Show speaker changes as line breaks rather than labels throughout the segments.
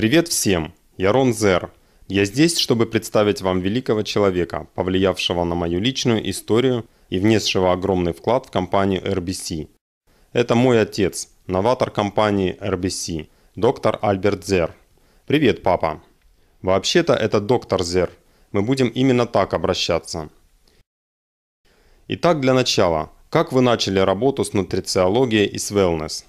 Привет всем! Я Рон Зер. Я здесь, чтобы представить вам великого человека, повлиявшего на мою личную историю и внесшего огромный вклад в компанию RBC. Это мой отец, новатор компании RBC, доктор Альберт Зер. Привет, папа. Вообще-то это доктор Зер. Мы будем именно так обращаться. Итак, для начала, как вы начали работу с нутрициологией и с wellness?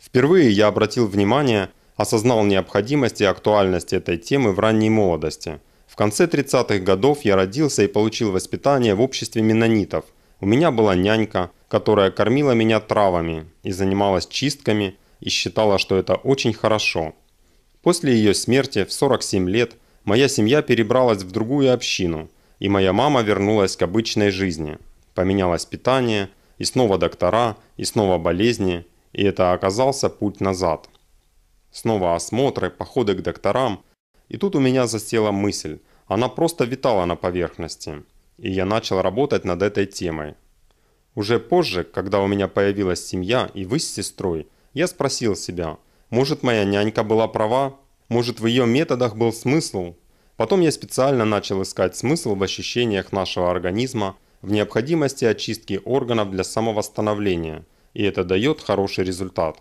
Впервые я обратил внимание – осознал необходимость и актуальность этой темы в ранней молодости. В конце 30-х годов я родился и получил воспитание в обществе менонитов. У меня была нянька, которая кормила меня травами и занималась чистками и считала, что это очень хорошо. После ее смерти в 47 лет моя семья перебралась в другую общину, и моя мама вернулась к обычной жизни. Поменялось питание, и снова доктора, и снова болезни, и это оказался путь назад. Снова осмотры, походы к докторам. И тут у меня засела мысль. Она просто витала на поверхности. И я начал работать над этой темой. Уже позже, когда у меня появилась семья и вы с сестрой, я спросил себя, может моя нянька была права? Может в ее методах был смысл? Потом я специально начал искать смысл в ощущениях нашего организма, в необходимости очистки органов для самовосстановления, и это дает хороший результат.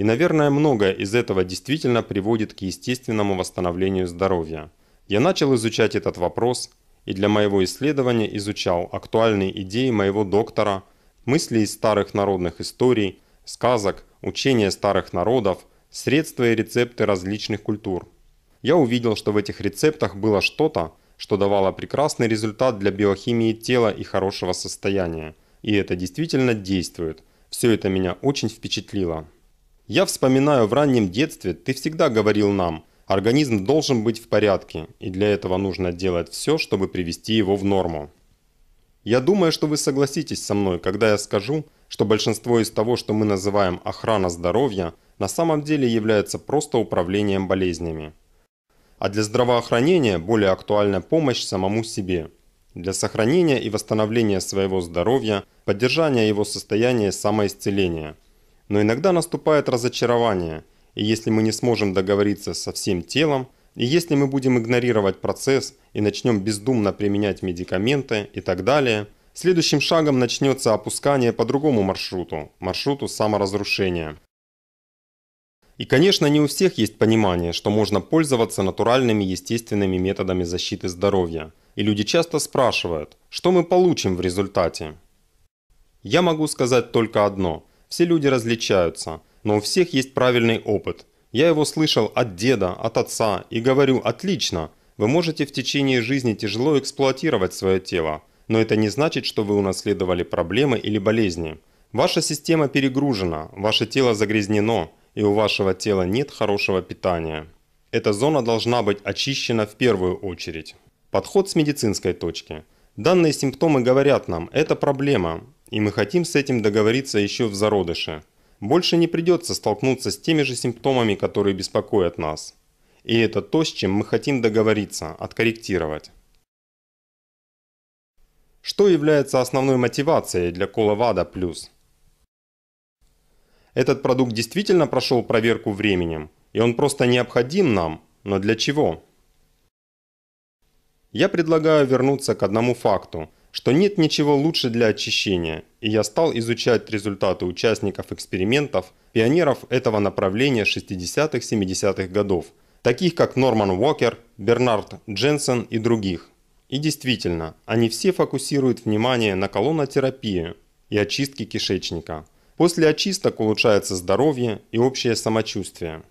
И, наверное, многое из этого действительно приводит к естественному восстановлению здоровья. Я начал изучать этот вопрос и для моего исследования изучал актуальные идеи моего доктора, мысли из старых народных историй, сказок, учения старых народов, средства и рецепты различных культур. Я увидел, что в этих рецептах было что-то, что давало прекрасный результат для биохимии тела и хорошего состояния. И это действительно действует. Все это меня очень впечатлило. Я вспоминаю, в раннем детстве ты всегда говорил нам, организм должен быть в порядке, и для этого нужно делать все, чтобы привести его в норму. Я думаю, что вы согласитесь со мной, когда я скажу, что большинство из того, что мы называем охрана здоровья, на самом деле является просто управлением болезнями. А для здравоохранения более актуальна помощь самому себе. Для сохранения и восстановления своего здоровья, поддержания его состояния самоисцеления – но иногда наступает разочарование, и если мы не сможем договориться со всем телом, и если мы будем игнорировать процесс и начнем бездумно применять медикаменты и так далее, следующим шагом начнется опускание по другому маршруту, маршруту саморазрушения. И, конечно, не у всех есть понимание, что можно пользоваться натуральными естественными методами защиты здоровья. И люди часто спрашивают, что мы получим в результате. Я могу сказать только одно. Все люди различаются, но у всех есть правильный опыт. Я его слышал от деда, от отца и говорю «отлично». Вы можете в течение жизни тяжело эксплуатировать свое тело, но это не значит, что вы унаследовали проблемы или болезни. Ваша система перегружена, ваше тело загрязнено, и у вашего тела нет хорошего питания. Эта зона должна быть очищена в первую очередь. Подход с медицинской точки. Данные симптомы говорят нам, это проблема, и мы хотим с этим договориться еще в зародыше. Больше не придется столкнуться с теми же симптомами, которые беспокоят нас. И это то, с чем мы хотим договориться, откорректировать. Что является основной мотивацией для Коловада Плюс? Этот продукт действительно прошел проверку временем, и он просто необходим нам, но для чего? Я предлагаю вернуться к одному факту – что нет ничего лучше для очищения, и я стал изучать результаты участников экспериментов, пионеров этого направления 60-70-х годов, таких как Норман Уокер, Бернард Дженсен и других. И действительно, они все фокусируют внимание на колонотерапии и очистке кишечника. После очисток улучшается здоровье и общее самочувствие.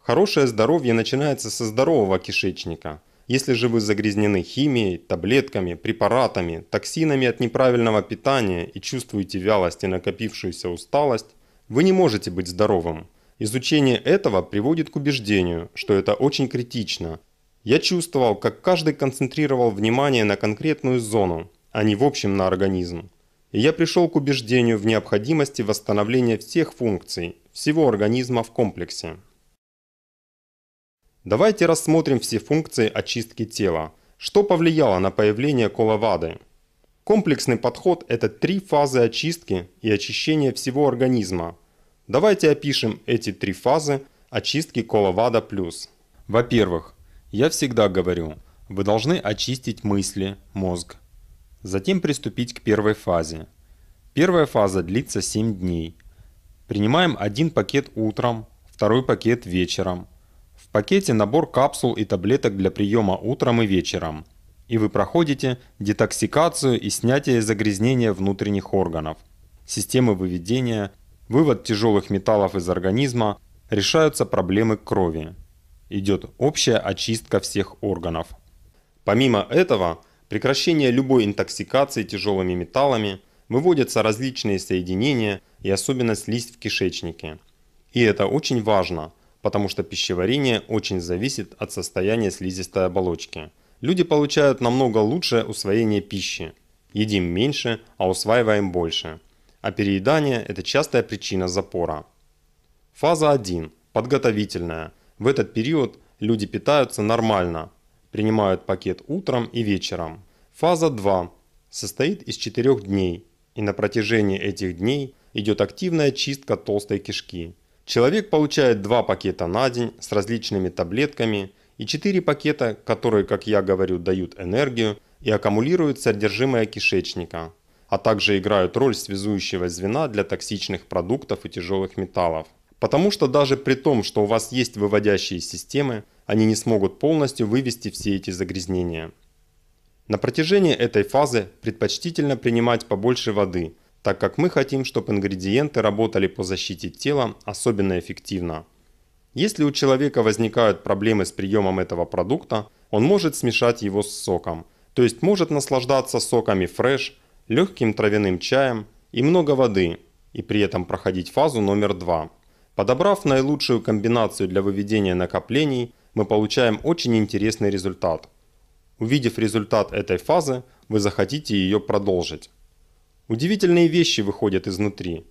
Хорошее здоровье начинается со здорового кишечника – если же вы загрязнены химией, таблетками, препаратами, токсинами от неправильного питания и чувствуете вялость и накопившуюся усталость, вы не можете быть здоровым. Изучение этого приводит к убеждению, что это очень критично. Я чувствовал, как каждый концентрировал внимание на конкретную зону, а не в общем на организм. И я пришел к убеждению в необходимости восстановления всех функций, всего организма в комплексе. Давайте рассмотрим все функции очистки тела. Что повлияло на появление коловады? Комплексный подход – это три фазы очистки и очищения всего организма. Давайте опишем эти три фазы очистки коловада плюс. Во-первых, я всегда говорю, вы должны очистить мысли, мозг. Затем приступить к первой фазе. Первая фаза длится 7 дней. Принимаем один пакет утром, второй пакет вечером – в пакете набор капсул и таблеток для приема утром и вечером. И вы проходите детоксикацию и снятие загрязнения внутренних органов, системы выведения, вывод тяжелых металлов из организма, решаются проблемы крови. Идет общая очистка всех органов. Помимо этого, прекращение любой интоксикации тяжелыми металлами выводятся различные соединения и особенность листь в кишечнике. И это очень важно – потому что пищеварение очень зависит от состояния слизистой оболочки. Люди получают намного лучшее усвоение пищи. Едим меньше, а усваиваем больше. А переедание – это частая причина запора. Фаза 1. Подготовительная. В этот период люди питаются нормально. Принимают пакет утром и вечером. Фаза 2. Состоит из 4 дней. И на протяжении этих дней идет активная чистка толстой кишки – Человек получает два пакета на день с различными таблетками и четыре пакета, которые, как я говорю, дают энергию и аккумулируют содержимое кишечника, а также играют роль связующего звена для токсичных продуктов и тяжелых металлов. Потому что даже при том, что у вас есть выводящие системы, они не смогут полностью вывести все эти загрязнения. На протяжении этой фазы предпочтительно принимать побольше воды – так как мы хотим, чтобы ингредиенты работали по защите тела особенно эффективно. Если у человека возникают проблемы с приемом этого продукта, он может смешать его с соком, то есть может наслаждаться соками фреш, легким травяным чаем и много воды, и при этом проходить фазу номер два. Подобрав наилучшую комбинацию для выведения накоплений, мы получаем очень интересный результат. Увидев результат этой фазы, вы захотите ее продолжить. Удивительные вещи выходят изнутри,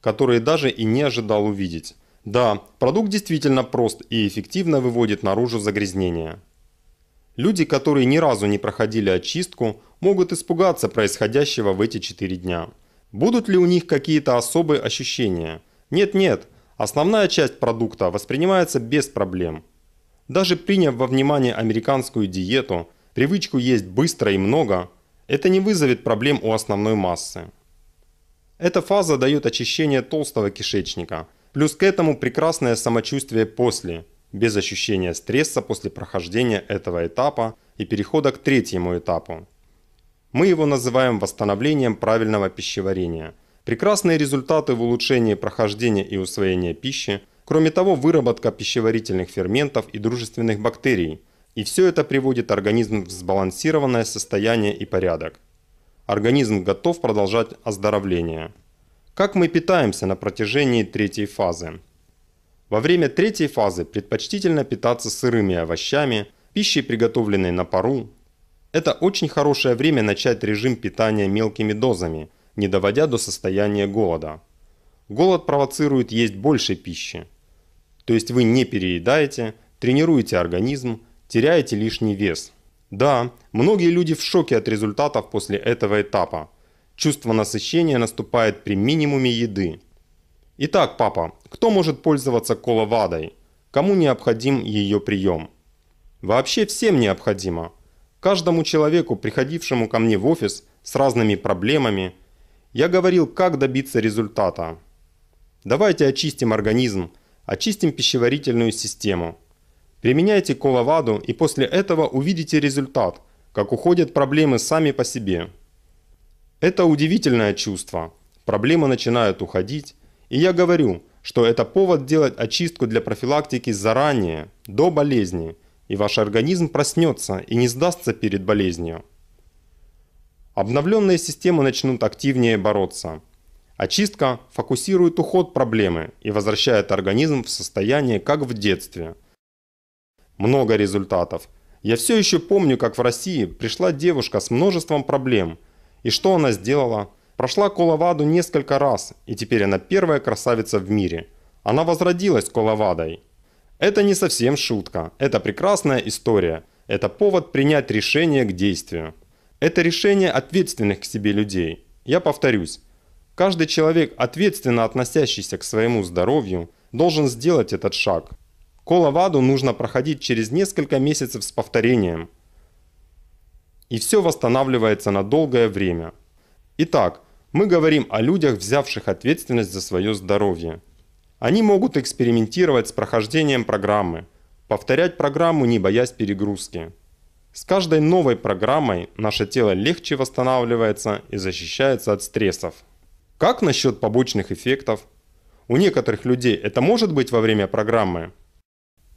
которые даже и не ожидал увидеть. Да, продукт действительно прост и эффективно выводит наружу загрязнения. Люди, которые ни разу не проходили очистку, могут испугаться происходящего в эти 4 дня. Будут ли у них какие-то особые ощущения? Нет-нет, основная часть продукта воспринимается без проблем. Даже приняв во внимание американскую диету, привычку есть быстро и много – это не вызовет проблем у основной массы. Эта фаза дает очищение толстого кишечника, плюс к этому прекрасное самочувствие после, без ощущения стресса после прохождения этого этапа и перехода к третьему этапу. Мы его называем восстановлением правильного пищеварения. Прекрасные результаты в улучшении прохождения и усвоения пищи, кроме того выработка пищеварительных ферментов и дружественных бактерий – и все это приводит организм в сбалансированное состояние и порядок. Организм готов продолжать оздоровление. Как мы питаемся на протяжении третьей фазы? Во время третьей фазы предпочтительно питаться сырыми овощами, пищей, приготовленной на пару. Это очень хорошее время начать режим питания мелкими дозами, не доводя до состояния голода. Голод провоцирует есть больше пищи. То есть вы не переедаете, тренируете организм, теряете лишний вес. Да, многие люди в шоке от результатов после этого этапа. Чувство насыщения наступает при минимуме еды. Итак, папа, кто может пользоваться коловадой? Кому необходим ее прием? Вообще всем необходимо. Каждому человеку, приходившему ко мне в офис с разными проблемами, я говорил, как добиться результата. Давайте очистим организм, очистим пищеварительную систему – Применяйте коловаду и после этого увидите результат, как уходят проблемы сами по себе. Это удивительное чувство. Проблемы начинают уходить. И я говорю, что это повод делать очистку для профилактики заранее, до болезни, и ваш организм проснется и не сдастся перед болезнью. Обновленные системы начнут активнее бороться. Очистка фокусирует уход проблемы и возвращает организм в состояние, как в детстве – много результатов. Я все еще помню, как в России пришла девушка с множеством проблем. И что она сделала? Прошла Коловаду несколько раз, и теперь она первая красавица в мире. Она возродилась Коловадой. Это не совсем шутка, это прекрасная история. Это повод принять решение к действию. Это решение ответственных к себе людей. Я повторюсь, каждый человек, ответственно относящийся к своему здоровью, должен сделать этот шаг – Коловаду нужно проходить через несколько месяцев с повторением. И все восстанавливается на долгое время. Итак, мы говорим о людях, взявших ответственность за свое здоровье. Они могут экспериментировать с прохождением программы, повторять программу, не боясь перегрузки. С каждой новой программой наше тело легче восстанавливается и защищается от стрессов. Как насчет побочных эффектов? У некоторых людей это может быть во время программы –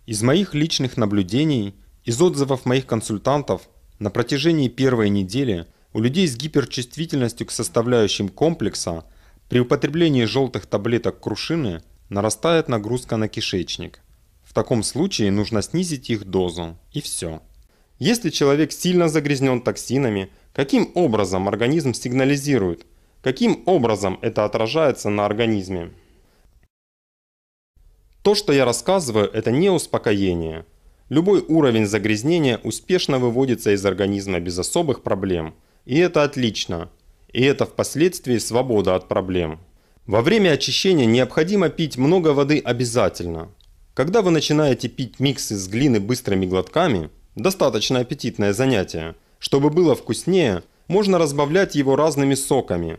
из моих личных наблюдений, из отзывов моих консультантов, на протяжении первой недели у людей с гиперчувствительностью к составляющим комплекса при употреблении желтых таблеток крушины нарастает нагрузка на кишечник. В таком случае нужно снизить их дозу и все. Если человек сильно загрязнен токсинами, каким образом организм сигнализирует? Каким образом это отражается на организме? То, что я рассказываю, это не успокоение. Любой уровень загрязнения успешно выводится из организма без особых проблем. И это отлично. И это впоследствии свобода от проблем. Во время очищения необходимо пить много воды обязательно. Когда вы начинаете пить микс из глины быстрыми глотками, достаточно аппетитное занятие, чтобы было вкуснее, можно разбавлять его разными соками.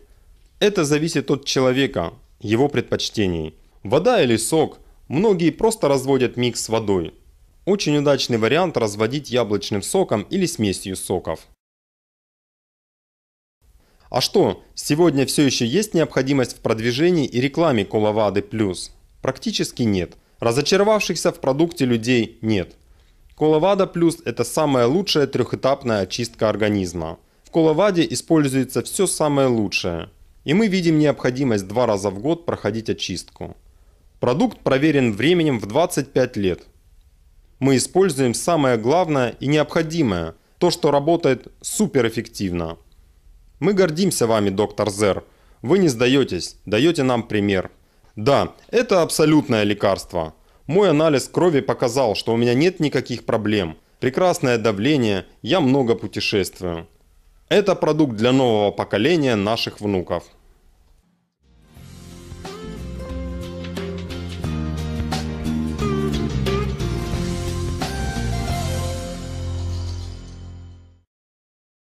Это зависит от человека, его предпочтений. Вода или сок Многие просто разводят микс с водой. Очень удачный вариант разводить яблочным соком или смесью соков. А что, сегодня все еще есть необходимость в продвижении и рекламе Коловады Плюс? Практически нет. Разочаровавшихся в продукте людей нет. Коловада Плюс – это самая лучшая трехэтапная очистка организма. В Коловаде используется все самое лучшее. И мы видим необходимость два раза в год проходить очистку. Продукт проверен временем в 25 лет. Мы используем самое главное и необходимое, то, что работает суперэффективно. Мы гордимся вами, доктор Зер. Вы не сдаетесь, даете нам пример. Да, это абсолютное лекарство. Мой анализ крови показал, что у меня нет никаких проблем. Прекрасное давление, я много путешествую. Это продукт для нового поколения наших внуков.